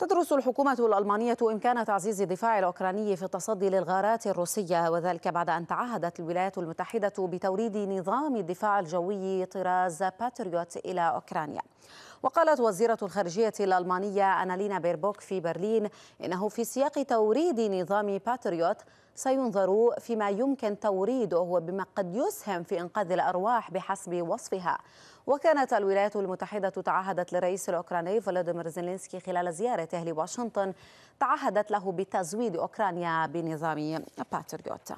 تدرس الحكومة الألمانية إمكان تعزيز الدفاع الأوكراني في التصدي للغارات الروسية وذلك بعد أن تعهدت الولايات المتحدة بتوريد نظام الدفاع الجوي طراز باتريوت إلى أوكرانيا وقالت وزيرة الخارجية الألمانية أنالينا بيربوك في برلين إنه في سياق توريد نظام باتريوت سينظر فيما يمكن توريده وبما قد يسهم في إنقاذ الأرواح بحسب وصفها وكانت الولايات المتحدة تعهدت للرئيس الأوكراني فلاديمير زيلينسكي خلال زيارته لواشنطن تعهدت له بتزويد أوكرانيا بنظام باتريوت